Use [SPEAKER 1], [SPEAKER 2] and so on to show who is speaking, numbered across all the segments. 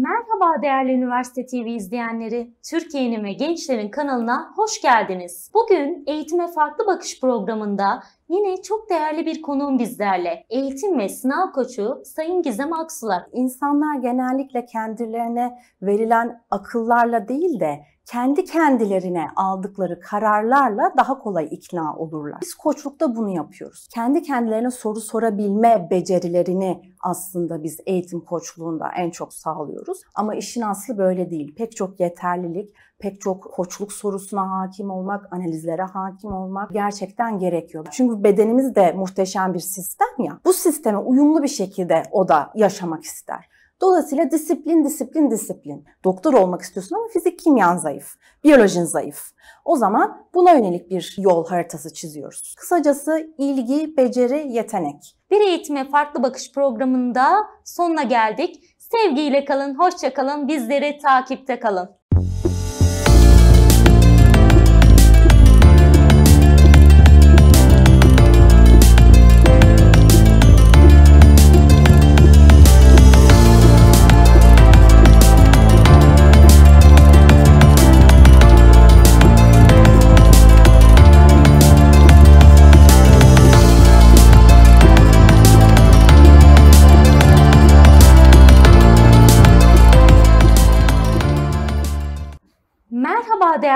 [SPEAKER 1] Merhaba değerli üniversite TV izleyenleri. Türkiye'nin ve gençlerin kanalına hoş geldiniz. Bugün Eğitime Farklı Bakış programında Yine çok değerli bir konuğum bizlerle. Eğitim ve sınav koçu Sayın Gizem Aksular. İnsanlar genellikle
[SPEAKER 2] kendilerine verilen akıllarla değil de kendi kendilerine aldıkları kararlarla daha kolay ikna olurlar. Biz koçlukta bunu yapıyoruz. Kendi kendilerine soru sorabilme becerilerini aslında biz eğitim koçluğunda en çok sağlıyoruz. Ama işin aslı böyle değil. Pek çok yeterlilik, pek çok koçluk sorusuna hakim olmak, analizlere hakim olmak gerçekten gerekiyor. Çünkü bedenimiz de muhteşem bir sistem ya. Bu sisteme uyumlu bir şekilde o da yaşamak ister. Dolayısıyla disiplin, disiplin, disiplin. Doktor olmak istiyorsun ama fizik kimyan zayıf, biyolojin zayıf. O zaman buna yönelik bir yol haritası çiziyoruz. Kısacası ilgi, beceri, yetenek.
[SPEAKER 1] Bir eğitime farklı bakış programında sonuna geldik. Sevgiyle kalın, hoşça kalın, bizleri takipte kalın.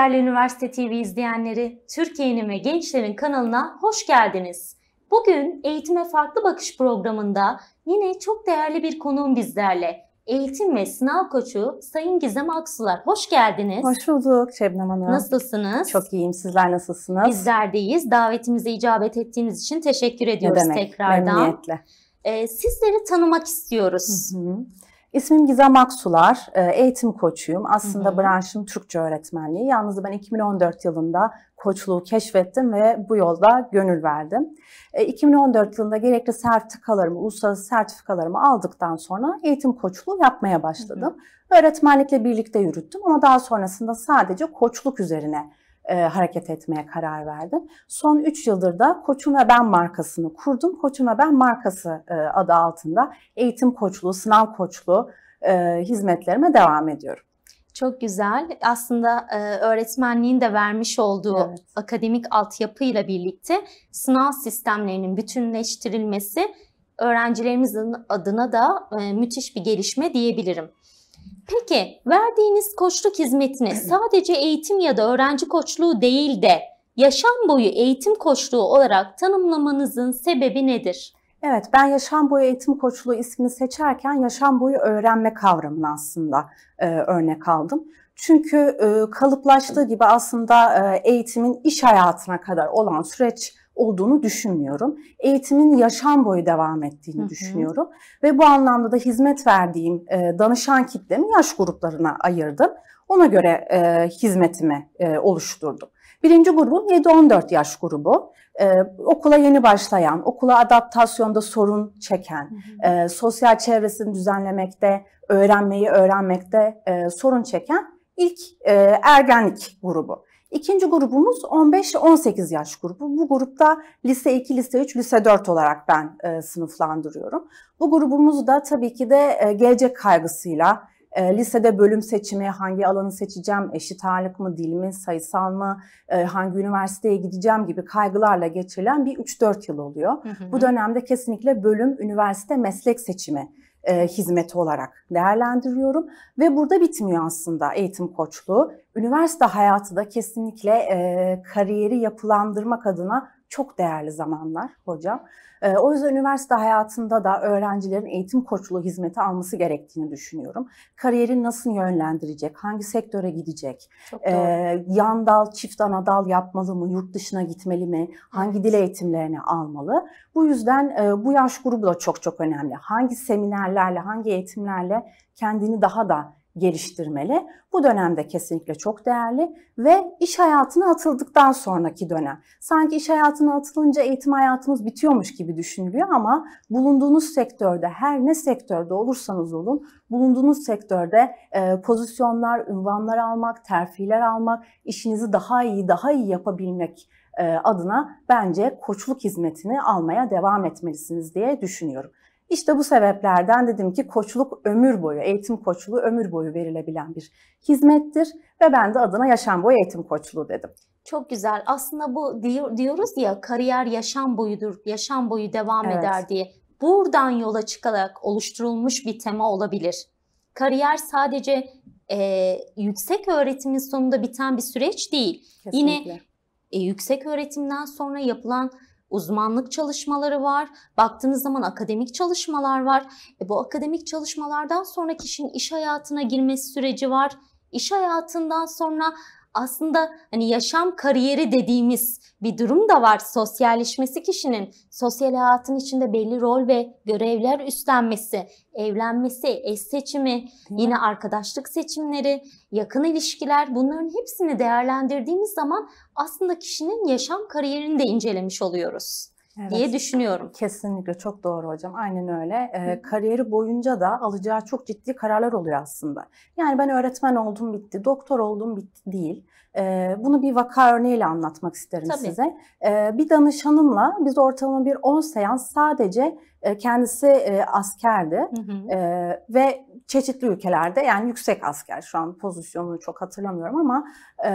[SPEAKER 1] Değerli Üniversite TV izleyenleri, Türkiye'nin ve Gençlerin kanalına hoş geldiniz. Bugün Eğitime Farklı Bakış programında yine çok değerli bir konuğum bizlerle. Eğitim ve sınav koçu Sayın Gizem Aksular. Hoş geldiniz. Hoş bulduk Şebnem Hanım. Nasılsınız? Çok iyiyim. Sizler nasılsınız? Bizler deyiz. Davetimize icabet ettiğiniz için teşekkür ediyoruz ne demek, tekrardan. Memnuniyetle. Ee, sizleri tanımak istiyoruz. Hı hı. İsmim Gizem Aksular,
[SPEAKER 2] e, eğitim koçuyum. Aslında hı hı. branşım Türkçe öğretmenliği. Yalnız ben 2014 yılında koçluğu keşfettim ve bu yolda gönül verdim. 2014 e, yılında gerekli sertifikalarımı, uluslararası sertifikalarımı aldıktan sonra eğitim koçluğu yapmaya başladım. Hı hı. Öğretmenlikle birlikte yürüttüm ama daha sonrasında sadece koçluk üzerine e, hareket etmeye karar verdim. Son 3 yıldır da Koçum ve Ben markasını kurdum. Koçum ve Ben markası e, adı altında eğitim koçluğu, sınav koçluğu e, hizmetlerime devam ediyorum.
[SPEAKER 1] Çok güzel. Aslında e, öğretmenliğin de vermiş olduğu evet. akademik altyapıyla birlikte sınav sistemlerinin bütünleştirilmesi öğrencilerimizin adına da e, müthiş bir gelişme diyebilirim. Peki verdiğiniz koçluk hizmetini sadece eğitim ya da öğrenci koçluğu değil de yaşam boyu eğitim koçluğu olarak tanımlamanızın sebebi nedir? Evet, ben yaşam boyu eğitim koçluğu ismini seçerken yaşam boyu öğrenme kavramını
[SPEAKER 2] aslında e, örnek aldım. Çünkü e, kalıplaştığı gibi aslında e, eğitimin iş hayatına kadar olan süreç olduğunu düşünmüyorum. Eğitimin yaşam boyu devam ettiğini Hı-hı. düşünüyorum. Ve bu anlamda da hizmet verdiğim e, danışan kitlemi yaş gruplarına ayırdım. Ona göre e, hizmetimi e, oluşturdum. Birinci grubum 7-14 yaş grubu. Ee, okula yeni başlayan, okula adaptasyonda sorun çeken, hı hı. E, sosyal çevresini düzenlemekte, öğrenmeyi öğrenmekte e, sorun çeken ilk e, ergenlik grubu. İkinci grubumuz 15-18 yaş grubu. Bu grupta lise 2, lise 3, lise 4 olarak ben e, sınıflandırıyorum. Bu grubumuz da tabii ki de e, gelecek kaygısıyla e, lisede bölüm seçimi, hangi alanı seçeceğim, eşit ağırlık mı, dil mi, sayısal mı, e, hangi üniversiteye gideceğim gibi kaygılarla geçirilen bir 3-4 yıl oluyor. Hı hı. Bu dönemde kesinlikle bölüm, üniversite, meslek seçimi e, hizmeti olarak değerlendiriyorum. Ve burada bitmiyor aslında eğitim koçluğu. Üniversite hayatı da kesinlikle e, kariyeri yapılandırmak adına çok değerli zamanlar hocam. Ee, o yüzden üniversite hayatında da öğrencilerin eğitim koçluğu hizmeti alması gerektiğini düşünüyorum. Kariyeri nasıl yönlendirecek, hangi sektöre gidecek, e, yan dal, çift ana dal yapmalı mı, yurt dışına gitmeli mi, hangi dil eğitimlerini almalı. Bu yüzden e, bu yaş grubu da çok çok önemli. Hangi seminerlerle, hangi eğitimlerle kendini daha da geliştirmeli. Bu dönemde kesinlikle çok değerli ve iş hayatına atıldıktan sonraki dönem. Sanki iş hayatına atılınca eğitim hayatımız bitiyormuş gibi düşünülüyor ama bulunduğunuz sektörde her ne sektörde olursanız olun bulunduğunuz sektörde e, pozisyonlar, ünvanlar almak, terfiler almak, işinizi daha iyi, daha iyi yapabilmek e, adına bence koçluk hizmetini almaya devam etmelisiniz diye düşünüyorum. İşte bu sebeplerden dedim ki koçluk ömür boyu, eğitim koçluğu ömür boyu verilebilen bir hizmettir ve ben de adına yaşam boyu eğitim koçluğu dedim.
[SPEAKER 1] Çok güzel. Aslında bu diyoruz ya kariyer yaşam boyudur, yaşam boyu devam evet. eder diye. Buradan yola çıkarak oluşturulmuş bir tema olabilir. Kariyer sadece e, yüksek öğretimin sonunda biten bir süreç değil. Kesinlikle. Yine e, yüksek öğretimden sonra yapılan uzmanlık çalışmaları var. Baktığınız zaman akademik çalışmalar var. E bu akademik çalışmalardan sonra kişinin iş hayatına girmesi süreci var. İş hayatından sonra aslında hani yaşam kariyeri dediğimiz bir durum da var. Sosyalleşmesi kişinin sosyal hayatın içinde belli rol ve görevler üstlenmesi, evlenmesi, eş seçimi, yine arkadaşlık seçimleri, yakın ilişkiler bunların hepsini değerlendirdiğimiz zaman aslında kişinin yaşam kariyerini de incelemiş oluyoruz. Evet. diye düşünüyorum. Kesinlikle
[SPEAKER 2] çok doğru hocam. Aynen öyle. Ee, kariyeri boyunca da alacağı çok ciddi kararlar oluyor aslında. Yani ben öğretmen oldum bitti, doktor oldum bitti değil. Ee, bunu bir vaka örneğiyle anlatmak isterim Tabii. size. Ee, bir danışanımla biz ortalama bir 10 seans sadece e, kendisi e, askerdi hı hı. E, ve çeşitli ülkelerde yani yüksek asker şu an pozisyonunu çok hatırlamıyorum ama e,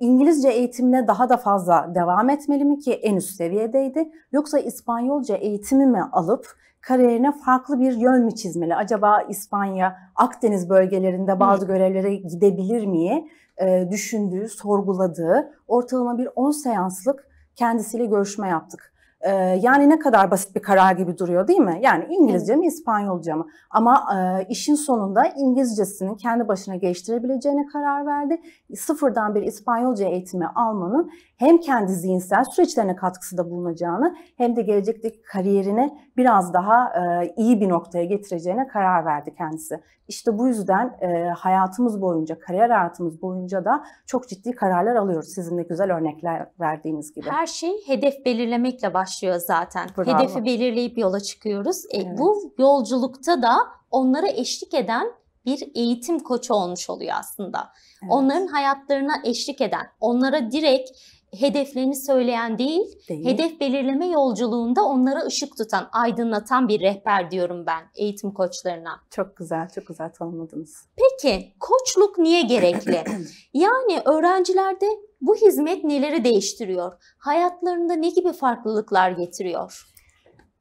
[SPEAKER 2] İngilizce eğitimine daha da fazla devam etmeli mi ki en üst seviyedeydi yoksa İspanyolca eğitimi mi alıp kariyerine farklı bir yön mü çizmeli? Acaba İspanya Akdeniz bölgelerinde bazı görevlere gidebilir miye e, düşündüğü, sorguladığı ortalama bir 10 seanslık kendisiyle görüşme yaptık. E, yani ne kadar basit bir karar gibi duruyor değil mi? Yani İngilizce mi İspanyolca mı? Ama e, işin sonunda İngilizcesini kendi başına geliştirebileceğine karar verdi. Sıfırdan bir İspanyolca eğitimi almanın hem kendi zihinsel süreçlerine katkısı da bulunacağını hem de gelecekteki kariyerini biraz daha e, iyi bir noktaya getireceğine karar verdi kendisi. İşte bu yüzden e, hayatımız boyunca, kariyer hayatımız boyunca da çok ciddi kararlar alıyoruz sizin de güzel
[SPEAKER 1] örnekler verdiğiniz gibi. Her şey hedef belirlemekle başlıyor zaten. Bravo. Hedefi belirleyip yola çıkıyoruz. E, evet. Bu yolculukta da onlara eşlik eden bir eğitim koçu olmuş oluyor aslında. Evet. Onların hayatlarına eşlik eden, onlara direkt hedeflerini söyleyen değil, değil, hedef belirleme yolculuğunda onlara ışık tutan, aydınlatan bir rehber diyorum ben eğitim koçlarına. Çok güzel, çok güzel tanımladınız. Peki koçluk niye gerekli? yani öğrencilerde bu hizmet neleri değiştiriyor? Hayatlarında ne gibi farklılıklar getiriyor?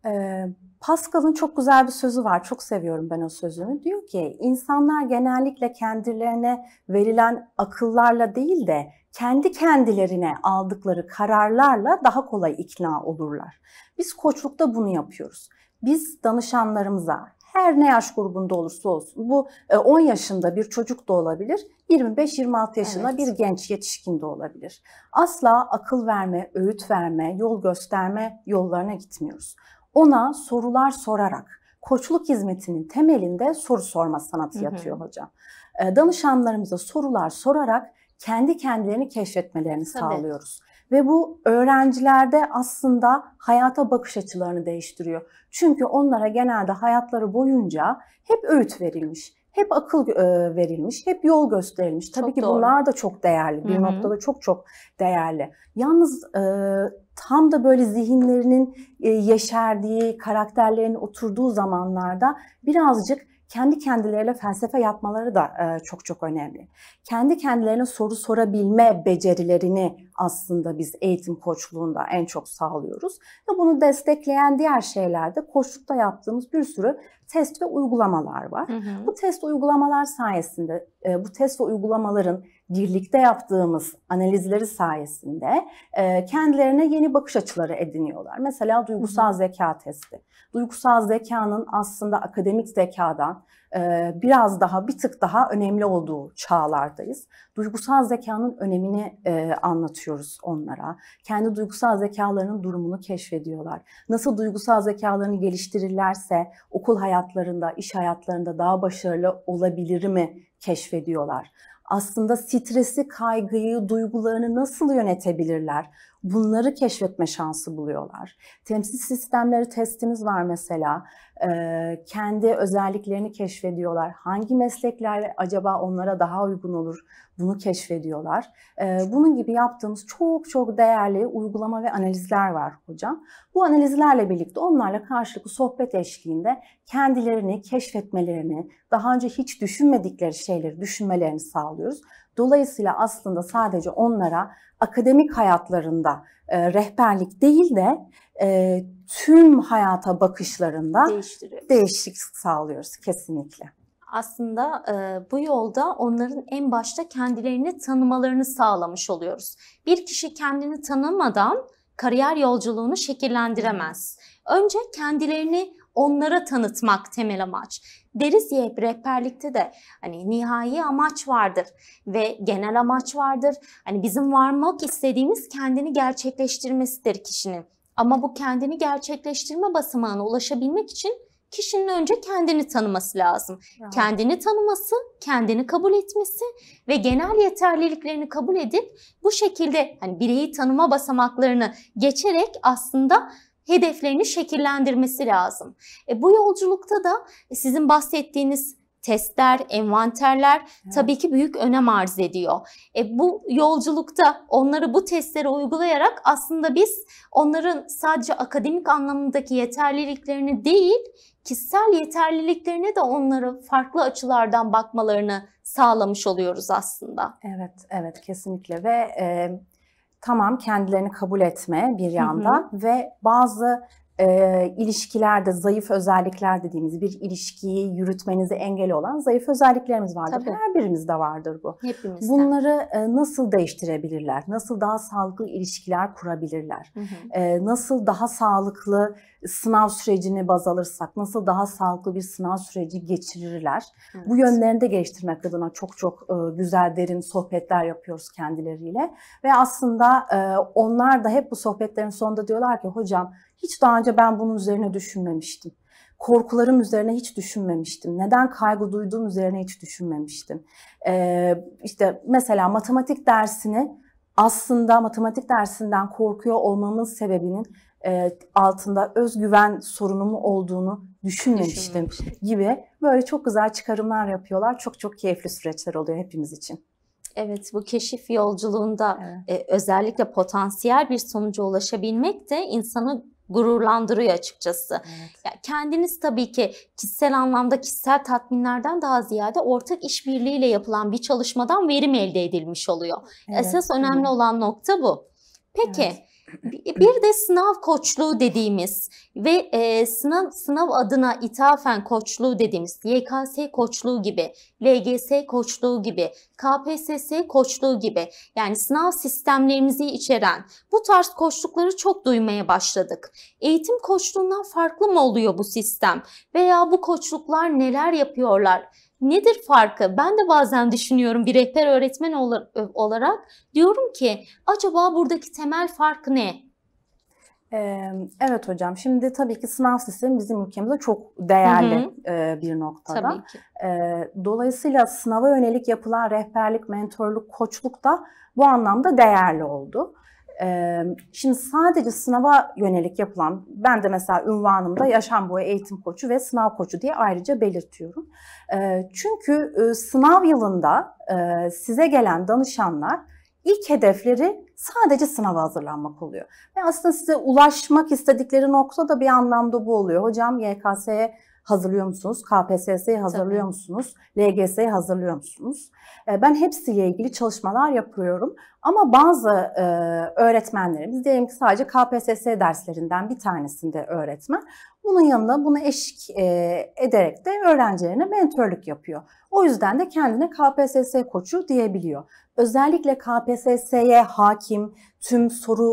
[SPEAKER 1] Ee,
[SPEAKER 2] Pascal'ın çok güzel bir sözü var. Çok seviyorum ben o sözünü. Diyor ki insanlar genellikle kendilerine verilen akıllarla değil de kendi kendilerine aldıkları kararlarla daha kolay ikna olurlar. Biz koçlukta bunu yapıyoruz. Biz danışanlarımıza her ne yaş grubunda olursa olsun bu 10 e, yaşında bir çocuk da olabilir, 25-26 yaşında evet. bir genç yetişkin de olabilir. Asla akıl verme, öğüt verme, yol gösterme yollarına gitmiyoruz. Ona sorular sorarak koçluk hizmetinin temelinde soru sorma sanatı yatıyor hı hı. hocam. E, danışanlarımıza sorular sorarak kendi kendilerini keşfetmelerini Tabii. sağlıyoruz. Ve bu öğrencilerde aslında hayata bakış açılarını değiştiriyor. Çünkü onlara genelde hayatları boyunca hep öğüt verilmiş, hep akıl e, verilmiş, hep yol gösterilmiş. Tabii çok ki doğru. bunlar da çok değerli. Bir Hı-hı. noktada çok çok değerli. Yalnız e, tam da böyle zihinlerinin e, yeşerdiği, karakterlerinin oturduğu zamanlarda birazcık kendi kendileriyle felsefe yapmaları da e, çok çok önemli. Kendi kendilerine soru sorabilme becerilerini aslında biz eğitim koçluğunda en çok sağlıyoruz. Ve bunu destekleyen diğer şeylerde koçlukta yaptığımız bir sürü test ve uygulamalar var. Hı hı. Bu test uygulamalar sayesinde e, bu test ve uygulamaların birlikte yaptığımız analizleri sayesinde e, kendilerine yeni bakış açıları ediniyorlar. Mesela duygusal zeka testi. Duygusal zekanın aslında akademik zekadan e, biraz daha bir tık daha önemli olduğu çağlardayız. Duygusal zekanın önemini e, anlatıyoruz onlara. Kendi duygusal zekalarının durumunu keşfediyorlar. Nasıl duygusal zekalarını geliştirirlerse okul hayatlarında, iş hayatlarında daha başarılı olabilir mi keşfediyorlar aslında stresi, kaygıyı, duygularını nasıl yönetebilirler? bunları keşfetme şansı buluyorlar. Temsil sistemleri testimiz var mesela. Ee, kendi özelliklerini keşfediyorlar. Hangi meslekler acaba onlara daha uygun olur? Bunu keşfediyorlar. Ee, bunun gibi yaptığımız çok çok değerli uygulama ve analizler var hocam. Bu analizlerle birlikte onlarla karşılıklı sohbet eşliğinde kendilerini keşfetmelerini, daha önce hiç düşünmedikleri şeyleri düşünmelerini sağlıyoruz. Dolayısıyla aslında sadece onlara akademik hayatlarında e, rehberlik değil de e, tüm hayata bakışlarında değişiklik sağlıyoruz kesinlikle.
[SPEAKER 1] Aslında e, bu yolda onların en başta kendilerini tanımalarını sağlamış oluyoruz. Bir kişi kendini tanımadan kariyer yolculuğunu şekillendiremez. Önce kendilerini onlara tanıtmak temel amaç. Deriz ya hep rehberlikte de hani nihai amaç vardır ve genel amaç vardır. Hani bizim varmak istediğimiz kendini gerçekleştirmesidir kişinin. Ama bu kendini gerçekleştirme basamağına ulaşabilmek için kişinin önce kendini tanıması lazım. Ya. Kendini tanıması, kendini kabul etmesi ve genel yeterliliklerini kabul edip bu şekilde hani bireyi tanıma basamaklarını geçerek aslında hedeflerini şekillendirmesi lazım. E, bu yolculukta da sizin bahsettiğiniz testler, envanterler evet. tabii ki büyük önem arz ediyor. E, bu yolculukta onları bu testlere uygulayarak aslında biz onların sadece akademik anlamındaki yeterliliklerini değil, kişisel yeterliliklerine de onları farklı açılardan bakmalarını sağlamış oluyoruz aslında. Evet, evet kesinlikle ve e, tamam
[SPEAKER 2] kendilerini kabul etme bir yanda hı hı. ve bazı e, ilişkilerde zayıf özellikler dediğimiz bir ilişkiyi yürütmenizi engel olan zayıf özelliklerimiz vardır. Tabii. Her birimizde vardır bu. Hepimizde. Bunları e, nasıl değiştirebilirler? Nasıl daha sağlıklı ilişkiler kurabilirler? Hı hı. E, nasıl daha sağlıklı sınav sürecini baz alırsak nasıl daha sağlıklı bir sınav süreci geçirirler? Evet. Bu yönlerini de geliştirmek adına çok çok e, güzel derin sohbetler yapıyoruz kendileriyle ve aslında e, onlar da hep bu sohbetlerin sonunda diyorlar ki hocam hiç daha önce ben bunun üzerine düşünmemiştim. Korkularım üzerine hiç düşünmemiştim. Neden kaygı duyduğum üzerine hiç düşünmemiştim. Ee, işte mesela matematik dersini aslında matematik dersinden korkuyor olmamın sebebinin e, altında özgüven sorunumu olduğunu düşünmemiştim gibi böyle çok güzel çıkarımlar yapıyorlar. Çok çok keyifli süreçler oluyor hepimiz için.
[SPEAKER 1] Evet bu keşif yolculuğunda evet. E, özellikle potansiyel bir sonuca ulaşabilmek de insanı gururlandırıyor açıkçası. Evet. Ya kendiniz tabii ki kişisel anlamda kişisel tatminlerden daha ziyade ortak işbirliğiyle yapılan bir çalışmadan verim elde edilmiş oluyor. Evet. Esas önemli olan nokta bu. Peki evet. Bir de sınav koçluğu dediğimiz ve e, sınav sınav adına ithafen koçluğu dediğimiz YKS koçluğu gibi, LGS koçluğu gibi, KPSS koçluğu gibi yani sınav sistemlerimizi içeren bu tarz koçlukları çok duymaya başladık. Eğitim koçluğundan farklı mı oluyor bu sistem veya bu koçluklar neler yapıyorlar? Nedir farkı? Ben de bazen düşünüyorum bir rehber öğretmen olarak. Diyorum ki acaba buradaki temel fark ne? Evet hocam. Şimdi tabii ki sınav sistemi
[SPEAKER 2] bizim ülkemizde çok değerli hı hı. bir noktada. Tabii ki. Dolayısıyla sınava yönelik yapılan rehberlik, mentorluk, koçluk da bu anlamda değerli oldu. Şimdi sadece sınava yönelik yapılan, ben de mesela ünvanımda yaşam boyu eğitim koçu ve sınav koçu diye ayrıca belirtiyorum. Çünkü sınav yılında size gelen danışanlar ilk hedefleri sadece sınava hazırlanmak oluyor. Ve aslında size ulaşmak istedikleri nokta da bir anlamda bu oluyor. Hocam YKS'ye hazırlıyor musunuz? KPSS'ye hazırlıyor Tabii. musunuz? LGS'ye hazırlıyor musunuz? Ben hepsiyle ilgili çalışmalar yapıyorum. Ama bazı e, öğretmenlerimiz diyelim ki sadece KPSS derslerinden bir tanesinde öğretmen bunun yanında bunu eşlik e, ederek de öğrencilerine mentorluk yapıyor. O yüzden de kendine KPSS koçu diyebiliyor. Özellikle KPSS'ye hakim, tüm soru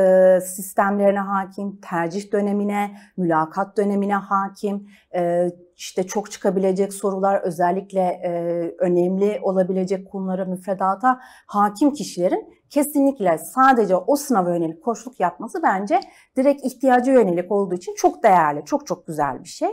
[SPEAKER 2] e, sistemlerine hakim, tercih dönemine, mülakat dönemine hakim, e, işte çok çıkabilecek sorular özellikle e, önemli olabilecek konulara, müfredata hakim kişilerin kesinlikle sadece o sınava yönelik koçluk yapması bence direkt ihtiyacı yönelik olduğu için çok değerli, çok çok güzel bir şey.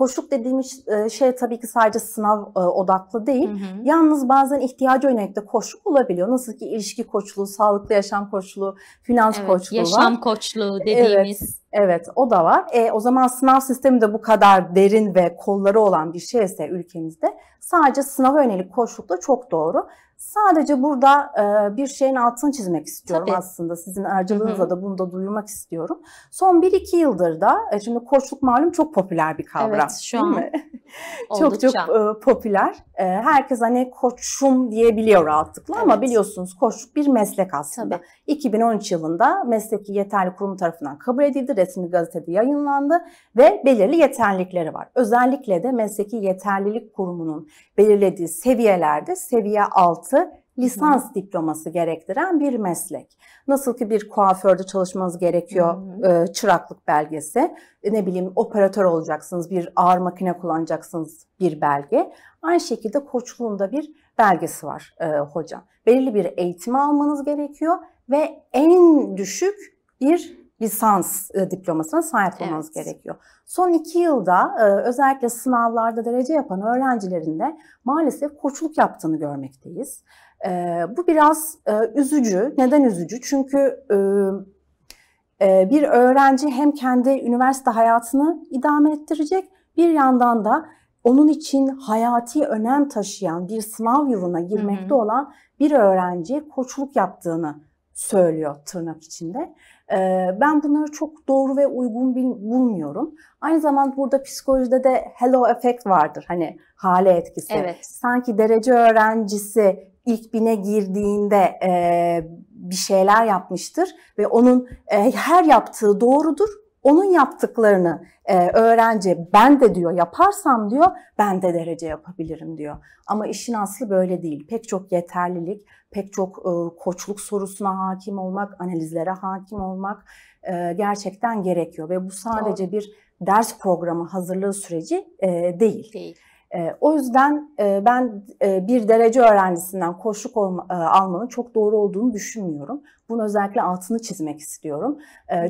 [SPEAKER 2] Koşluk dediğimiz e, şey tabii ki sadece sınav e, odaklı değil. Hı hı. Yalnız bazen ihtiyacı yönelik de koşluk olabiliyor. Nasıl ki ilişki koçluğu, sağlıklı yaşam koçluğu, finans evet, koçluğu yaşam var. Yaşam koçluğu e, dediğimiz. Evet. Evet o da var. E, o zaman sınav sistemi de bu kadar derin ve kolları olan bir şeyse ülkemizde sadece sınava yönelik koşluk da çok doğru. Sadece burada e, bir şeyin altını çizmek istiyorum Tabii. aslında. Sizin aracılığınızla da bunu da duyurmak istiyorum. Son 1-2 yıldır da e, şimdi koçluk malum çok popüler bir kavram. Evet şu an mi? çok çok e, popüler. E, herkes hani koçum diyebiliyor rahatlıkla evet. ama biliyorsunuz koçluk bir meslek aslında. Tabii. 2013 yılında mesleki yeterli kurumu tarafından kabul edildi. Resmi gazetede yayınlandı ve belirli yeterlilikleri var. Özellikle de mesleki yeterlilik kurumunun belirlediği seviyelerde seviye 6 artı lisans hı diploması gerektiren bir meslek. Nasıl ki bir kuaförde çalışmanız gerekiyor hı e, çıraklık belgesi, e, ne bileyim operatör olacaksınız, bir ağır makine kullanacaksınız bir belge. Aynı şekilde koçluğunda bir belgesi var e, hocam. Belirli bir eğitimi almanız gerekiyor ve en düşük bir lisans e, diplomasına sahip evet. gerekiyor. Son iki yılda e, özellikle sınavlarda derece yapan öğrencilerin de maalesef koçluk yaptığını görmekteyiz. E, bu biraz e, üzücü. Neden üzücü? Çünkü e, e, bir öğrenci hem kendi üniversite hayatını idame ettirecek bir yandan da onun için hayati önem taşıyan bir sınav yılına girmekte hı hı. olan bir öğrenciye koçluk yaptığını söylüyor tırnak içinde. Ee, ben bunları çok doğru ve uygun bulmuyorum. Aynı zamanda burada psikolojide de halo effect vardır. Hani hale etkisi. Evet. Sanki derece öğrencisi ilk bine girdiğinde e, bir şeyler yapmıştır ve onun e, her yaptığı doğrudur onun yaptıklarını e, öğrenci ben de diyor yaparsam diyor ben de derece yapabilirim diyor. Ama işin aslı böyle değil. Pek çok yeterlilik, pek çok e, koçluk sorusuna hakim olmak, analizlere hakim olmak e, gerçekten gerekiyor. Ve bu sadece Doğru. bir ders programı hazırlığı süreci e, değil. değil. E, o yüzden e, ben e, bir derece öğrencisinden koşuk almanın çok doğru olduğunu düşünmüyorum. Bunu özellikle altını çizmek istiyorum.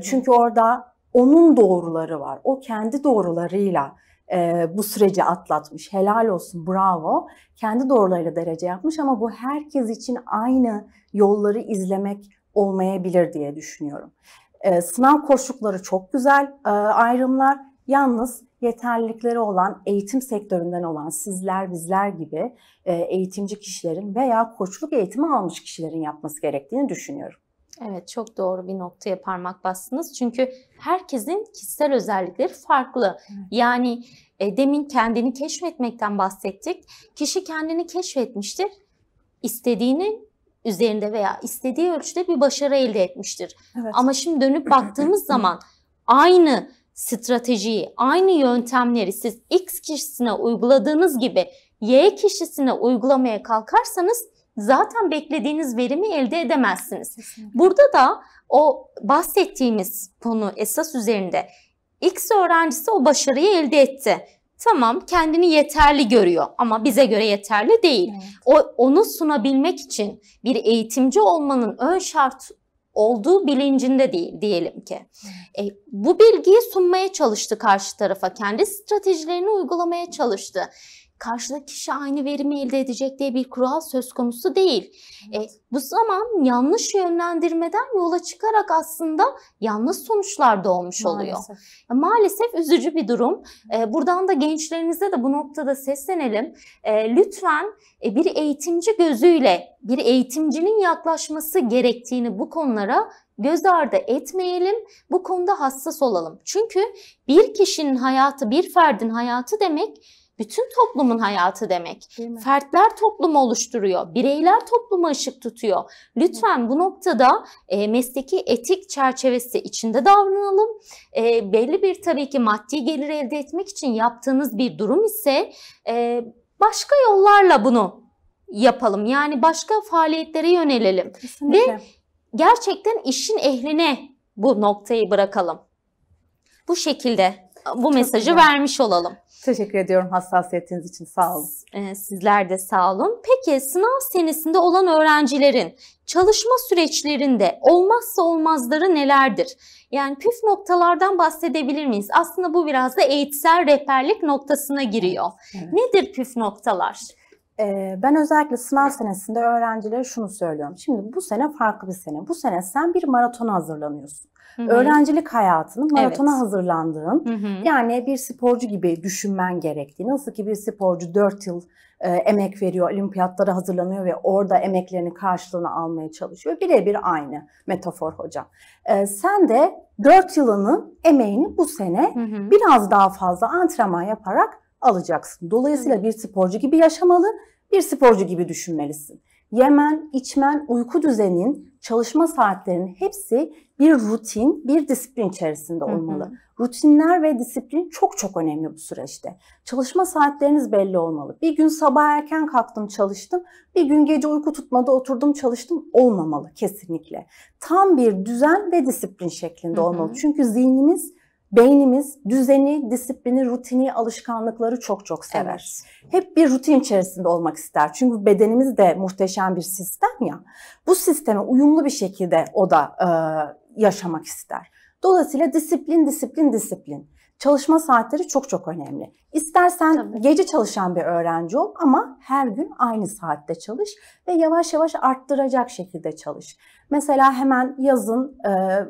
[SPEAKER 2] çünkü orada onun doğruları var. O kendi doğrularıyla e, bu süreci atlatmış. Helal olsun, bravo. Kendi doğrularıyla derece yapmış ama bu herkes için aynı yolları izlemek olmayabilir diye düşünüyorum. E, sınav koşulları çok güzel e, ayrımlar. Yalnız yeterlilikleri olan eğitim sektöründen olan sizler bizler gibi e, eğitimci kişilerin veya koçluk eğitimi almış kişilerin yapması gerektiğini düşünüyorum.
[SPEAKER 1] Evet çok doğru bir noktaya parmak bastınız. Çünkü herkesin kişisel özellikleri farklı. Yani e, demin kendini keşfetmekten bahsettik. Kişi kendini keşfetmiştir. İstediğini üzerinde veya istediği ölçüde bir başarı elde etmiştir. Evet. Ama şimdi dönüp baktığımız zaman aynı stratejiyi, aynı yöntemleri siz X kişisine uyguladığınız gibi Y kişisine uygulamaya kalkarsanız zaten beklediğiniz verimi elde edemezsiniz. Kesinlikle. Burada da o bahsettiğimiz konu esas üzerinde X öğrencisi o başarıyı elde etti. Tamam kendini yeterli görüyor ama bize göre yeterli değil. Evet. O onu sunabilmek için bir eğitimci olmanın ön şart olduğu bilincinde değil diyelim ki. E, bu bilgiyi sunmaya çalıştı karşı tarafa. Kendi stratejilerini uygulamaya çalıştı. Karşılık kişi aynı verimi elde edecek diye bir kural söz konusu değil. E, evet. E, bu zaman yanlış yönlendirmeden yola çıkarak aslında yanlış sonuçlar doğmuş oluyor. Maalesef, e, Maalesef üzücü bir durum. E, buradan da gençlerimize de bu noktada seslenelim. E, lütfen e, bir eğitimci gözüyle bir eğitimcinin yaklaşması gerektiğini bu konulara göz ardı etmeyelim, bu konuda hassas olalım. Çünkü bir kişinin hayatı, bir ferdin hayatı demek bütün toplumun hayatı demek. Fertler toplumu oluşturuyor, bireyler toplumu ışık tutuyor. Lütfen bu noktada e, mesleki etik çerçevesi içinde davranalım. E, belli bir tabii ki maddi gelir elde etmek için yaptığınız bir durum ise e, başka yollarla bunu yapalım. Yani başka faaliyetlere yönelelim. Kesinlikle. Ve gerçekten işin ehline bu noktayı bırakalım. Bu şekilde bu Çok mesajı güzel. vermiş olalım. Teşekkür ediyorum hassasiyetiniz için. Sağ olun. E, sizler de sağ olun. Peki sınav senesinde olan öğrencilerin çalışma süreçlerinde olmazsa olmazları nelerdir? Yani püf noktalardan bahsedebilir miyiz? Aslında bu biraz da eğitsel rehberlik noktasına giriyor. Evet. Nedir püf noktalar? Ee,
[SPEAKER 2] ben özellikle sınav senesinde öğrencilere şunu söylüyorum. Şimdi bu sene farklı bir sene. Bu sene sen bir maratona hazırlanıyorsun. Hı-hı. Öğrencilik hayatının maratona evet. hazırlandığın, Hı-hı. yani bir sporcu gibi düşünmen gerektiği. Nasıl ki bir sporcu 4 yıl e, emek veriyor, olimpiyatlara hazırlanıyor ve orada emeklerini karşılığını almaya çalışıyor. Birebir aynı metafor hocam. E, sen de 4 yılının emeğini bu sene Hı-hı. biraz daha fazla antrenman yaparak alacaksın. Dolayısıyla bir sporcu gibi yaşamalı, bir sporcu gibi düşünmelisin. Yemen, içmen, uyku düzenin, çalışma saatlerinin hepsi bir rutin, bir disiplin içerisinde olmalı. Hı hı. Rutinler ve disiplin çok çok önemli bu süreçte. Çalışma saatleriniz belli olmalı. Bir gün sabah erken kalktım çalıştım, bir gün gece uyku tutmadı oturdum çalıştım olmamalı kesinlikle. Tam bir düzen ve disiplin şeklinde hı hı. olmalı. Çünkü zihnimiz beynimiz düzeni, disiplini, rutini, alışkanlıkları çok çok sever. Evet. Hep bir rutin içerisinde olmak ister. Çünkü bedenimiz de muhteşem bir sistem ya. Bu sisteme uyumlu bir şekilde o da e, yaşamak ister. Dolayısıyla disiplin, disiplin, disiplin. Çalışma saatleri çok çok önemli. İstersen Tabii. gece çalışan bir öğrenci ol ama her gün aynı saatte çalış ve yavaş yavaş arttıracak şekilde çalış. Mesela hemen yazın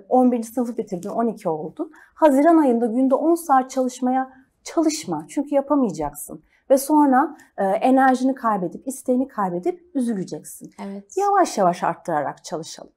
[SPEAKER 2] 11. E, sınıfı bitirdin, 12 oldun. Haziran ayında günde 10 saat çalışmaya çalışma. Çünkü yapamayacaksın. Ve sonra e, enerjini kaybedip, isteğini kaybedip üzüleceksin. Evet. Yavaş yavaş arttırarak çalışalım.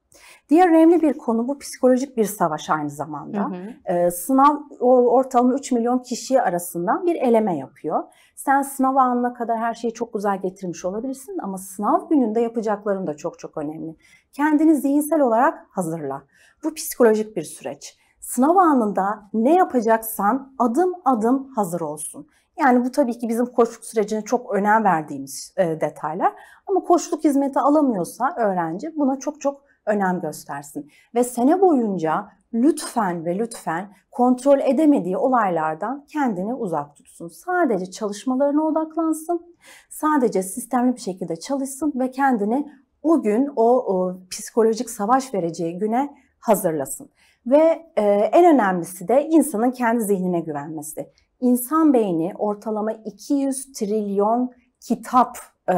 [SPEAKER 2] Diğer önemli bir konu bu psikolojik bir savaş aynı zamanda. Hı hı. E, sınav o, ortalama 3 milyon kişi arasından bir eleme yapıyor. Sen sınav anına kadar her şeyi çok güzel getirmiş olabilirsin ama sınav gününde yapacakların da çok çok önemli. Kendini zihinsel olarak hazırla. Bu psikolojik bir süreç. Sınav anında ne yapacaksan adım adım hazır olsun. Yani bu tabii ki bizim koçluk sürecine çok önem verdiğimiz e, detaylar. Ama koçluk hizmeti alamıyorsa öğrenci buna çok çok önem göstersin. Ve sene boyunca lütfen ve lütfen kontrol edemediği olaylardan kendini uzak tutsun. Sadece çalışmalarına odaklansın. Sadece sistemli bir şekilde çalışsın ve kendini o gün o, o psikolojik savaş vereceği güne hazırlasın. Ve e, en önemlisi de insanın kendi zihnine güvenmesi. İnsan beyni ortalama 200 trilyon kitap e,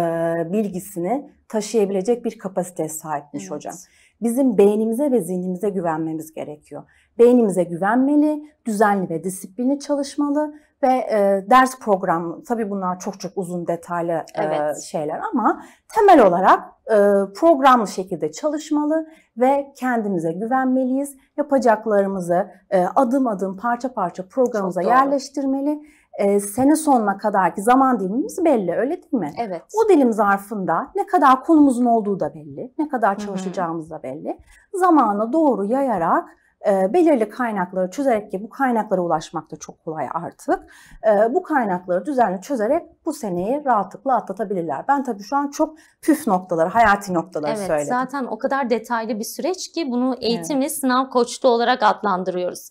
[SPEAKER 2] bilgisini taşıyabilecek bir kapasiteye sahipmiş evet. hocam. Bizim beynimize ve zihnimize güvenmemiz gerekiyor. Beynimize güvenmeli, düzenli ve disiplinli çalışmalı ve e, ders programı, tabii bunlar çok çok uzun detaylı evet. şeyler ama temel olarak e, programlı şekilde çalışmalı ve kendimize güvenmeliyiz. Yapacaklarımızı e, adım adım parça parça programımıza yerleştirmeli e, sene sonuna kadarki zaman dilimimiz belli öyle değil mi? Evet. O dilim zarfında ne kadar konumuzun olduğu da belli, ne kadar çalışacağımız da belli. Zamana doğru yayarak e, belirli kaynakları çözerek ki bu kaynaklara ulaşmak da çok kolay artık. E, bu kaynakları düzenli çözerek bu seneyi rahatlıkla atlatabilirler. Ben tabii şu an çok püf noktaları, hayati noktaları evet, söyledim. zaten
[SPEAKER 1] o kadar detaylı bir süreç ki bunu eğitimi evet. sınav koçlu olarak adlandırıyoruz.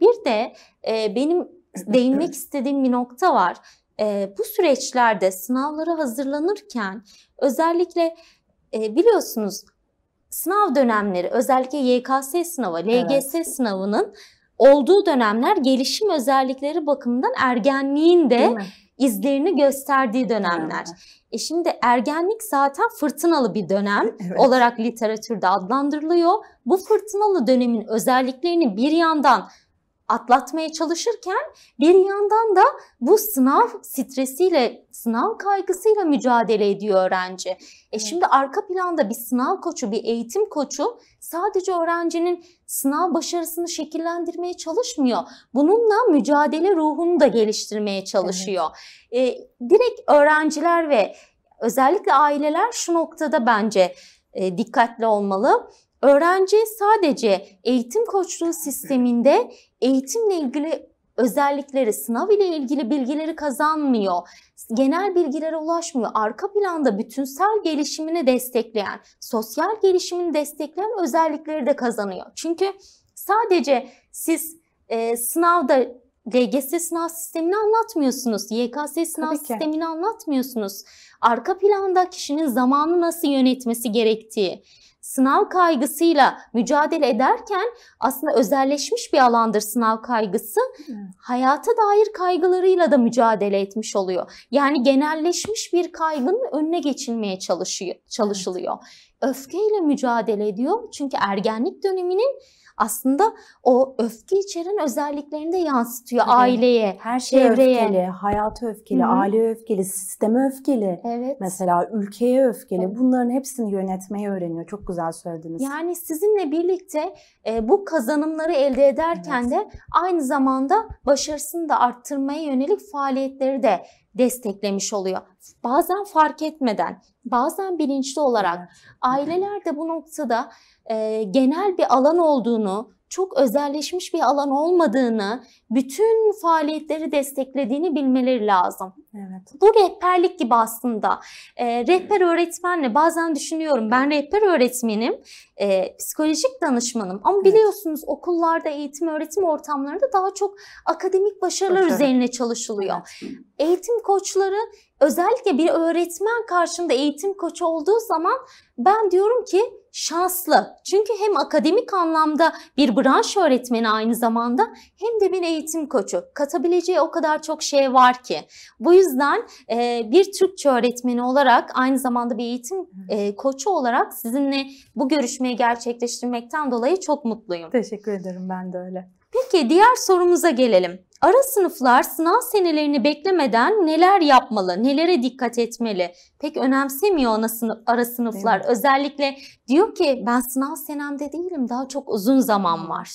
[SPEAKER 1] Bir de e, benim değinmek istediğim bir nokta var. E, bu süreçlerde sınavlara hazırlanırken özellikle e, biliyorsunuz sınav dönemleri özellikle YKS sınavı, LGS evet. sınavının olduğu dönemler gelişim özellikleri bakımından ergenliğin de izlerini gösterdiği dönemler. E şimdi ergenlik zaten fırtınalı bir dönem e, evet. olarak literatürde adlandırılıyor. Bu fırtınalı dönemin özelliklerini bir yandan atlatmaya çalışırken bir yandan da bu sınav stresiyle, sınav kaygısıyla mücadele ediyor öğrenci. E şimdi arka planda bir sınav koçu, bir eğitim koçu sadece öğrencinin sınav başarısını şekillendirmeye çalışmıyor. Bununla mücadele ruhunu da geliştirmeye çalışıyor. Evet. E, direkt öğrenciler ve özellikle aileler şu noktada bence e, dikkatli olmalı. Öğrenci sadece eğitim koçluğu sisteminde eğitimle ilgili özellikleri, sınav ile ilgili bilgileri kazanmıyor. Genel bilgilere ulaşmıyor. Arka planda bütünsel gelişimini destekleyen, sosyal gelişimini destekleyen özellikleri de kazanıyor. Çünkü sadece siz e, sınavda LGS sınav sistemini anlatmıyorsunuz. YKS sınav Tabii ki. sistemini anlatmıyorsunuz. Arka planda kişinin zamanı nasıl yönetmesi gerektiği, sınav kaygısıyla mücadele ederken aslında özelleşmiş bir alandır sınav kaygısı. Hayata dair kaygılarıyla da mücadele etmiş oluyor. Yani genelleşmiş bir kaygının önüne geçilmeye çalışıyor, çalışılıyor. Öfkeyle mücadele ediyor. Çünkü ergenlik döneminin aslında o öfke içeren özelliklerini de yansıtıyor evet. aileye, her şeye çevreye. öfkeli,
[SPEAKER 2] hayata
[SPEAKER 1] öfkeli, Hı-hı. aile öfkeli, sisteme öfkeli. Evet. Mesela ülkeye
[SPEAKER 2] öfkeli. Evet. Bunların hepsini yönetmeyi öğreniyor. Çok güzel söylediniz.
[SPEAKER 1] Yani sizinle birlikte e, bu kazanımları elde ederken evet. de aynı zamanda başarısını da arttırmaya yönelik faaliyetleri de desteklemiş oluyor. Bazen fark etmeden, bazen bilinçli olarak aileler de bu noktada e, genel bir alan olduğunu, çok özelleşmiş bir alan olmadığını, bütün faaliyetleri desteklediğini bilmeleri lazım. Evet. Bu rehberlik gibi aslında. E, rehber öğretmenle bazen düşünüyorum ben rehber öğretmenim, e, psikolojik danışmanım ama evet. biliyorsunuz okullarda eğitim öğretim ortamlarında daha çok akademik başarılar Başarı. üzerine çalışılıyor. Evet. Eğitim koçları özellikle bir öğretmen karşında eğitim koçu olduğu zaman ben diyorum ki şanslı. Çünkü hem akademik anlamda bir branş öğretmeni aynı zamanda hem de bir eğitim koçu. Katabileceği o kadar çok şey var ki. Bu yüzden e, bir Türkçe öğretmeni olarak aynı zamanda bir eğitim e, koçu olarak sizinle bu görüşmeyi gerçekleştirmekten dolayı çok mutluyum. Teşekkür ederim ben de öyle. Peki diğer sorumuza gelelim. Ara sınıflar sınav senelerini beklemeden neler yapmalı, nelere dikkat etmeli? Pek önemsemiyor ana sınıf, ara sınıflar. Evet. Özellikle diyor ki ben sınav senemde değilim daha çok uzun zaman hmm. var.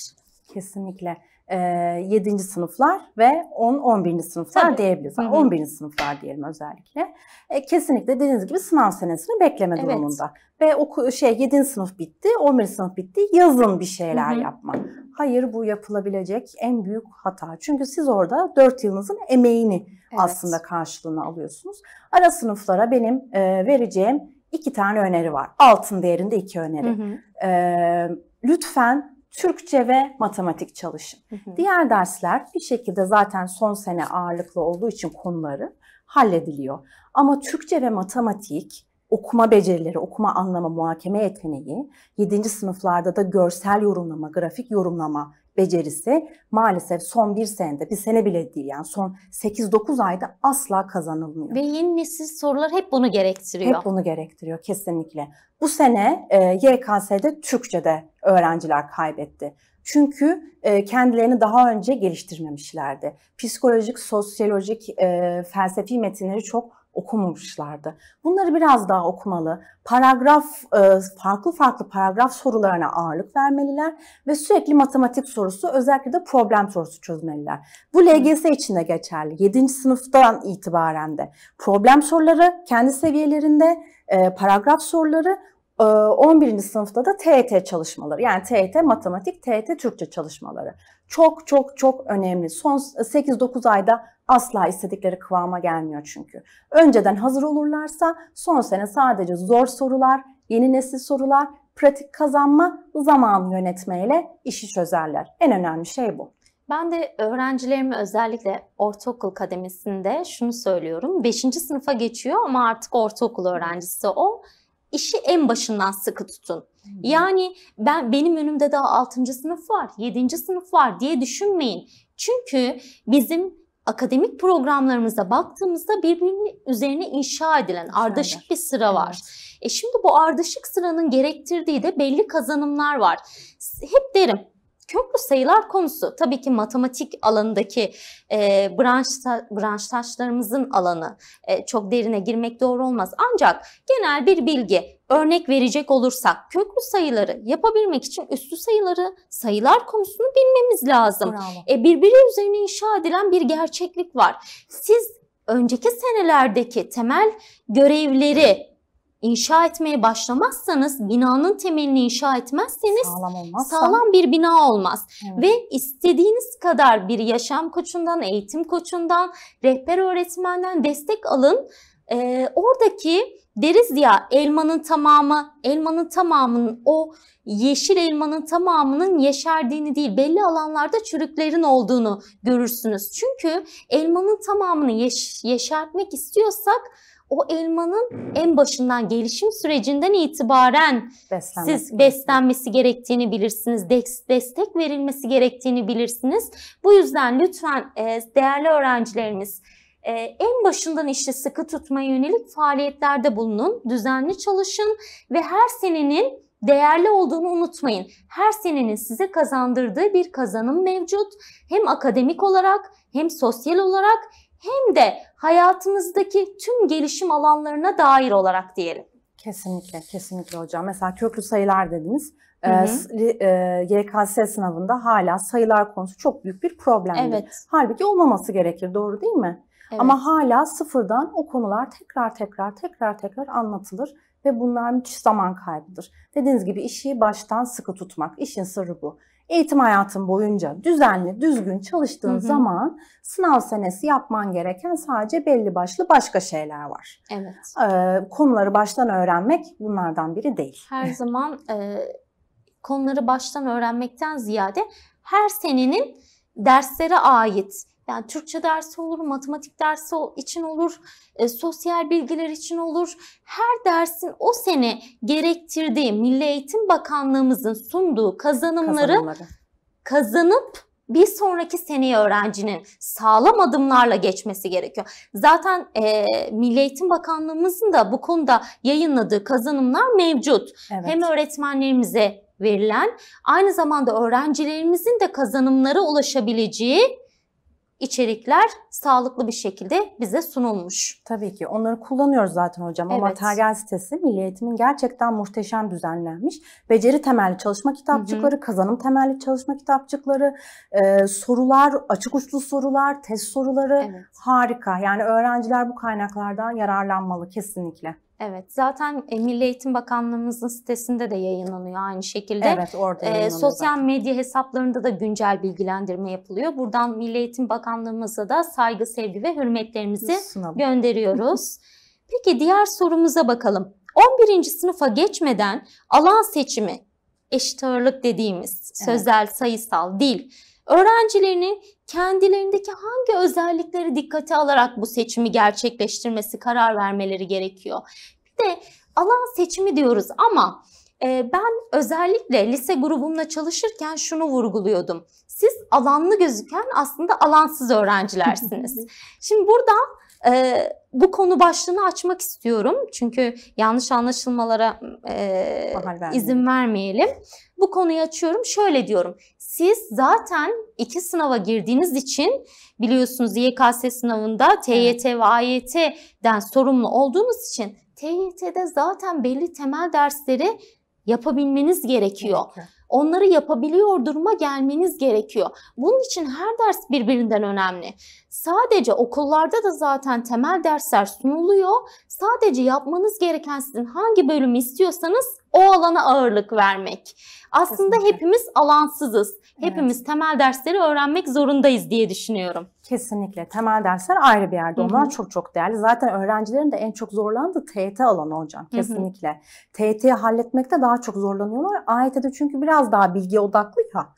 [SPEAKER 1] Kesinlikle. 7. E, sınıflar ve 10-11.
[SPEAKER 2] sınıflar Tabii. diyebiliriz. Hı hı. 11. sınıflar diyelim özellikle. E, kesinlikle dediğiniz gibi sınav senesini bekleme evet. durumunda. Ve oku, şey 7. sınıf bitti, 11. sınıf bitti. Yazın bir şeyler hı hı. yapma. Hayır bu yapılabilecek en büyük hata. Çünkü siz orada 4 yılınızın emeğini evet. aslında karşılığını alıyorsunuz. Ara sınıflara benim e, vereceğim iki tane öneri var. Altın değerinde iki öneri. Hı hı. E, lütfen Türkçe ve matematik çalışın. Hı hı. Diğer dersler bir şekilde zaten son sene ağırlıklı olduğu için konuları hallediliyor. Ama Türkçe ve matematik okuma becerileri, okuma anlama, muhakeme yeteneği, 7. sınıflarda da görsel yorumlama, grafik yorumlama becerisi maalesef son bir senede, bir sene bile değil yani son 8-9 ayda asla kazanılmıyor.
[SPEAKER 1] Ve yeni nesil sorular hep bunu gerektiriyor. Hep bunu
[SPEAKER 2] gerektiriyor kesinlikle. Bu sene e, YKS'de Türkçe'de öğrenciler kaybetti. Çünkü e, kendilerini daha önce geliştirmemişlerdi. Psikolojik, sosyolojik, e, felsefi metinleri çok okumamışlardı. Bunları biraz daha okumalı. Paragraf e, farklı farklı paragraf sorularına ağırlık vermeliler ve sürekli matematik sorusu özellikle de problem sorusu çözmeliler. Bu LGS için de geçerli. 7. sınıftan itibaren de problem soruları kendi seviyelerinde e, paragraf soruları 11. E, sınıfta da TET çalışmaları yani TET matematik, TET Türkçe çalışmaları çok çok çok önemli. Son 8-9 ayda asla istedikleri kıvama gelmiyor çünkü. Önceden hazır olurlarsa son sene sadece zor sorular, yeni nesil sorular, pratik kazanma, zaman yönetmeyle işi çözerler. En önemli şey bu.
[SPEAKER 1] Ben de öğrencilerime özellikle ortaokul kademesinde şunu söylüyorum. 5. sınıfa geçiyor ama artık ortaokul öğrencisi o. İşi en başından sıkı tutun. Yani ben benim önümde daha 6. sınıf var, 7. sınıf var diye düşünmeyin. Çünkü bizim akademik programlarımıza baktığımızda birbirinin üzerine inşa edilen ardışık bir sıra var. E şimdi bu ardışık sıranın gerektirdiği de belli kazanımlar var. Hep derim Köklü sayılar konusu tabii ki matematik alanındaki e, branş branştaşlarımızın alanı e, çok derine girmek doğru olmaz. Ancak genel bir bilgi örnek verecek olursak köklü sayıları yapabilmek için üstü sayıları sayılar konusunu bilmemiz lazım. Bravo. E, birbiri üzerine inşa edilen bir gerçeklik var. Siz önceki senelerdeki temel görevleri inşa etmeye başlamazsanız, binanın temelini inşa etmezseniz sağlam, sağlam bir bina olmaz. Evet. Ve istediğiniz kadar bir yaşam koçundan, eğitim koçundan, rehber öğretmenden destek alın. Ee, oradaki deriz ya elmanın tamamı, elmanın tamamının o yeşil elmanın tamamının yeşerdiğini değil belli alanlarda çürüklerin olduğunu görürsünüz. Çünkü elmanın tamamını yeş yeşertmek istiyorsak o elmanın en başından gelişim sürecinden itibaren beslenmesi siz beslenmesi gerektiğini bilirsiniz. Destek verilmesi gerektiğini bilirsiniz. Bu yüzden lütfen e, değerli öğrencilerimiz e, en başından işte sıkı tutmaya yönelik faaliyetlerde bulunun, düzenli çalışın ve her senenin değerli olduğunu unutmayın. Her senenin size kazandırdığı bir kazanım mevcut. Hem akademik olarak hem sosyal olarak hem de hayatımızdaki tüm gelişim alanlarına dair olarak diyelim.
[SPEAKER 2] Kesinlikle, kesinlikle hocam. Mesela köklü sayılar dediniz. Hı ee, hı. E, YKS sınavında hala sayılar konusu çok büyük bir problemdir. Evet. Halbuki olmaması gerekir, doğru değil mi? Evet. Ama hala sıfırdan o konular tekrar tekrar tekrar tekrar anlatılır ve bunlar müthiş zaman kaybıdır. Dediğiniz gibi işi baştan sıkı tutmak, işin sırrı bu eğitim hayatın boyunca düzenli, düzgün çalıştığın hı hı. zaman sınav senesi yapman gereken sadece belli başlı başka şeyler var. Evet. Ee, konuları baştan öğrenmek bunlardan biri değil.
[SPEAKER 1] Her zaman e, konuları baştan öğrenmekten ziyade her senenin derslere ait yani Türkçe dersi olur, matematik dersi için olur, e, sosyal bilgiler için olur. Her dersin o sene gerektirdiği Milli Eğitim Bakanlığımızın sunduğu kazanımları, kazanımları. kazanıp bir sonraki seneye öğrencinin sağlam adımlarla geçmesi gerekiyor. Zaten e, Milli Eğitim Bakanlığımızın da bu konuda yayınladığı kazanımlar mevcut. Evet. Hem öğretmenlerimize verilen aynı zamanda öğrencilerimizin de kazanımlara ulaşabileceği içerikler sağlıklı bir şekilde bize sunulmuş. Tabii ki onları kullanıyoruz zaten hocam. Evet. O materyal sitesi
[SPEAKER 2] Milli Eğitim'in gerçekten muhteşem düzenlenmiş. Beceri temelli çalışma kitapçıkları, Hı-hı. kazanım temelli çalışma kitapçıkları, e, sorular, açık uçlu sorular, test soruları
[SPEAKER 1] evet. harika. Yani öğrenciler bu kaynaklardan yararlanmalı kesinlikle. Evet zaten e, Milli Eğitim Bakanlığımızın sitesinde de yayınlanıyor aynı şekilde. Evet orada yayınlanıyor. sosyal zaten. medya hesaplarında da güncel bilgilendirme yapılıyor. Buradan Milli Eğitim Bakanlığımıza da saygı, sevgi ve hürmetlerimizi Sunalım. gönderiyoruz. Peki diğer sorumuza bakalım. 11. sınıfa geçmeden alan seçimi, eşit ağırlık dediğimiz sözel, evet. sayısal, dil öğrencilerinin kendilerindeki hangi özellikleri dikkate alarak bu seçimi gerçekleştirmesi, karar vermeleri gerekiyor. Bir de alan seçimi diyoruz ama e, ben özellikle lise grubumla çalışırken şunu vurguluyordum. Siz alanlı gözüken aslında alansız öğrencilersiniz. Şimdi burada e, bu konu başlığını açmak istiyorum. Çünkü yanlış anlaşılmalara e, izin vermeyelim. Bu konuyu açıyorum. Şöyle diyorum. Siz zaten iki sınava girdiğiniz için biliyorsunuz YKS sınavında TYT ve AYT'den sorumlu olduğunuz için TYT'de zaten belli temel dersleri yapabilmeniz gerekiyor. Onları yapabiliyor duruma gelmeniz gerekiyor. Bunun için her ders birbirinden önemli. Sadece okullarda da zaten temel dersler sunuluyor. Sadece yapmanız gereken sizin hangi bölümü istiyorsanız o alana ağırlık vermek. Aslında Kesinlikle. hepimiz alansızız. Hepimiz evet. temel dersleri öğrenmek zorundayız diye düşünüyorum. Kesinlikle. Temel dersler ayrı bir yerde. Onlar Hı-hı. çok
[SPEAKER 2] çok değerli. Zaten öğrencilerin de en çok zorlandığı TYT alanı hocam. Kesinlikle. TYT'yi halletmekte daha çok zorlanıyorlar. AYT'de çünkü biraz daha bilgi odaklı ya.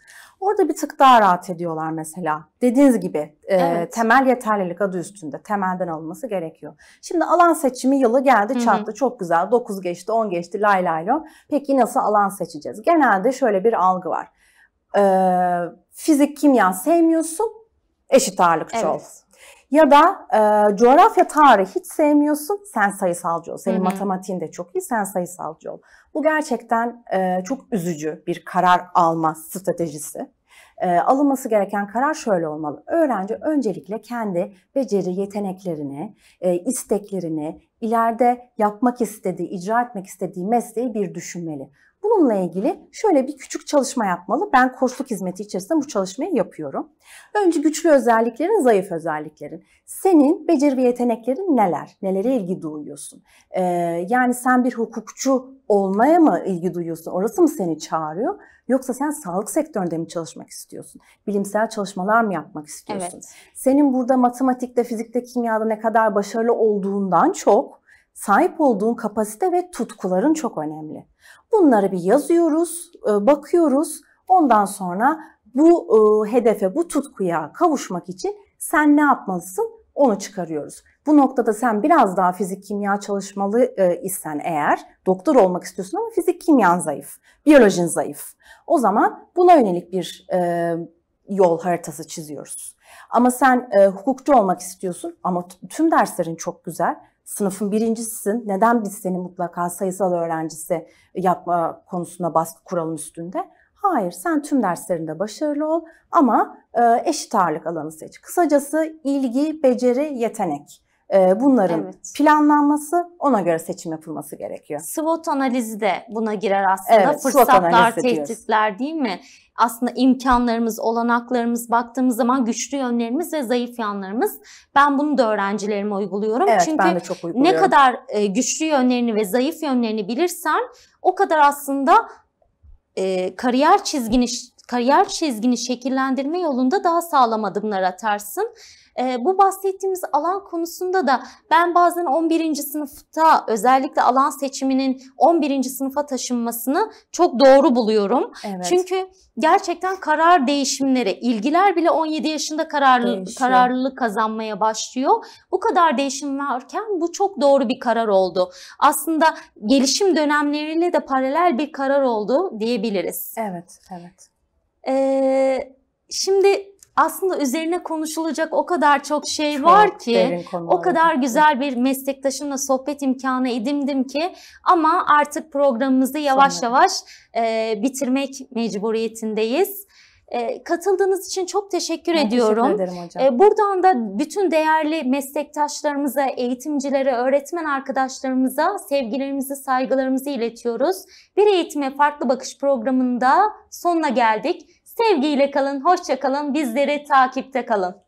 [SPEAKER 2] Orada bir tık daha rahat ediyorlar mesela. Dediğiniz gibi e, evet. e, temel yeterlilik adı üstünde. Temelden alınması gerekiyor. Şimdi alan seçimi yılı geldi çattı. Çok güzel. 9 geçti, 10 geçti lay lay lon. Peki nasıl alan seçeceğiz? Genelde şöyle bir algı var. E, fizik, kimya sevmiyorsun. Eşit ağırlıkçı evet. ol. Ya da e, coğrafya tarihi hiç sevmiyorsun, sen sayısalcı ol. Senin Hı-hı. matematiğin de çok iyi, sen sayısalcı ol. Bu gerçekten e, çok üzücü bir karar alma stratejisi. E, alınması gereken karar şöyle olmalı. Öğrenci öncelikle kendi beceri, yeteneklerini, e, isteklerini, ileride yapmak istediği, icra etmek istediği mesleği bir düşünmeli. Bununla ilgili şöyle bir küçük çalışma yapmalı. Ben koçluk hizmeti içerisinde bu çalışmayı yapıyorum. Önce güçlü özelliklerin, zayıf özelliklerin. Senin beceri ve yeteneklerin neler? Nelere ilgi duyuyorsun? Ee, yani sen bir hukukçu olmaya mı ilgi duyuyorsun? Orası mı seni çağırıyor? Yoksa sen sağlık sektöründe mi çalışmak istiyorsun? Bilimsel çalışmalar mı yapmak istiyorsun? Evet. Senin burada matematikte, fizikte, kimyada ne kadar başarılı olduğundan çok sahip olduğun kapasite ve tutkuların çok önemli. Bunları bir yazıyoruz, e, bakıyoruz. Ondan sonra bu e, hedefe, bu tutkuya kavuşmak için sen ne yapmalısın? Onu çıkarıyoruz. Bu noktada sen biraz daha fizik kimya çalışmalı e, isen eğer doktor olmak istiyorsun ama fizik kimyan zayıf, biyolojin zayıf. O zaman buna yönelik bir e, yol haritası çiziyoruz. Ama sen e, hukukçu olmak istiyorsun ama tüm derslerin çok güzel sınıfın birincisisin. Neden biz seni mutlaka sayısal öğrencisi yapma konusunda baskı kuralım üstünde? Hayır, sen tüm derslerinde başarılı ol ama e, eşit ağırlık alanı seç. Kısacası ilgi, beceri, yetenek. E, bunların evet. planlanması ona göre seçim yapılması gerekiyor.
[SPEAKER 1] SWOT analizi de buna girer aslında. Evet, Fırsatlar, tehditler diyoruz. değil mi? aslında imkanlarımız, olanaklarımız baktığımız zaman güçlü yönlerimiz ve zayıf yanlarımız. Ben bunu da öğrencilerime uyguluyorum. Evet, Çünkü ben de çok uyguluyorum. ne kadar e, güçlü yönlerini ve zayıf yönlerini bilirsen o kadar aslında e, kariyer çizgini kariyer çizgini şekillendirme yolunda daha sağlam adımlar atarsın. E, bu bahsettiğimiz alan konusunda da ben bazen 11. sınıfta özellikle alan seçiminin 11. sınıfa taşınmasını çok doğru buluyorum. Evet. Çünkü gerçekten karar değişimleri, ilgiler bile 17 yaşında kararlı, kararlılık kazanmaya başlıyor. Bu kadar değişim varken bu çok doğru bir karar oldu. Aslında gelişim dönemleriyle de paralel bir karar oldu diyebiliriz. Evet, evet. Ee, şimdi aslında üzerine konuşulacak o kadar çok şey çok var ki o kadar güzel bir meslektaşımla sohbet imkanı edindim ki ama artık programımızı yavaş Sanırım. yavaş e, bitirmek mecburiyetindeyiz. E, katıldığınız için çok teşekkür ben ediyorum. Teşekkür ederim hocam. E, buradan da bütün değerli meslektaşlarımıza, eğitimcilere, öğretmen arkadaşlarımıza sevgilerimizi, saygılarımızı iletiyoruz. Bir eğitime farklı bakış programında sonuna geldik. Sevgiyle kalın, hoşça kalın, bizleri takipte kalın.